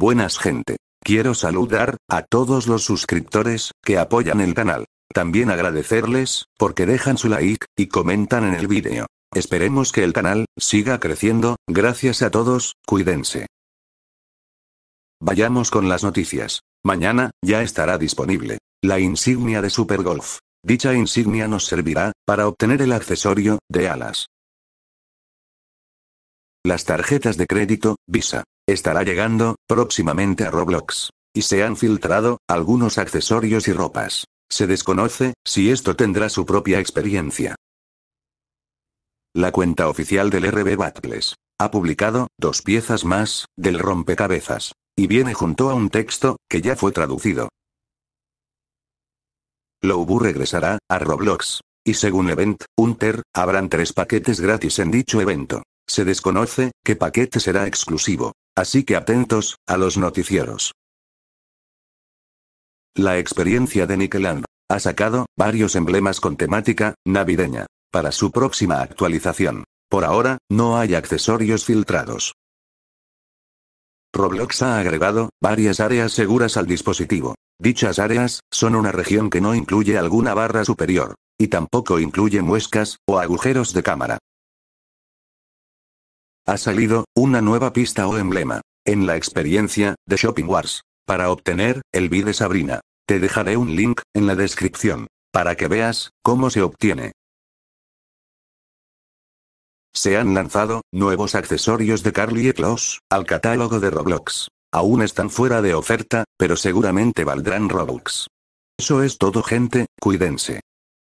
Buenas gente. Quiero saludar a todos los suscriptores que apoyan el canal. También agradecerles porque dejan su like y comentan en el vídeo. Esperemos que el canal siga creciendo. Gracias a todos, cuídense. Vayamos con las noticias. Mañana ya estará disponible la insignia de Supergolf. Dicha insignia nos servirá para obtener el accesorio de alas. Las tarjetas de crédito, Visa. Estará llegando, próximamente a Roblox. Y se han filtrado, algunos accesorios y ropas. Se desconoce, si esto tendrá su propia experiencia. La cuenta oficial del RB Battles. Ha publicado, dos piezas más, del rompecabezas. Y viene junto a un texto, que ya fue traducido. Loubu regresará, a Roblox. Y según Event, Hunter, habrán tres paquetes gratis en dicho evento. Se desconoce qué paquete será exclusivo. Así que atentos a los noticieros. La experiencia de Nickeland ha sacado varios emblemas con temática navideña para su próxima actualización. Por ahora, no hay accesorios filtrados. Roblox ha agregado varias áreas seguras al dispositivo. Dichas áreas son una región que no incluye alguna barra superior, y tampoco incluye muescas o agujeros de cámara. Ha salido, una nueva pista o emblema. En la experiencia, de Shopping Wars. Para obtener, el B de Sabrina. Te dejaré un link, en la descripción. Para que veas, cómo se obtiene. Se han lanzado, nuevos accesorios de Carly y Klaus, al catálogo de Roblox. Aún están fuera de oferta, pero seguramente valdrán Robux. Eso es todo gente, cuídense.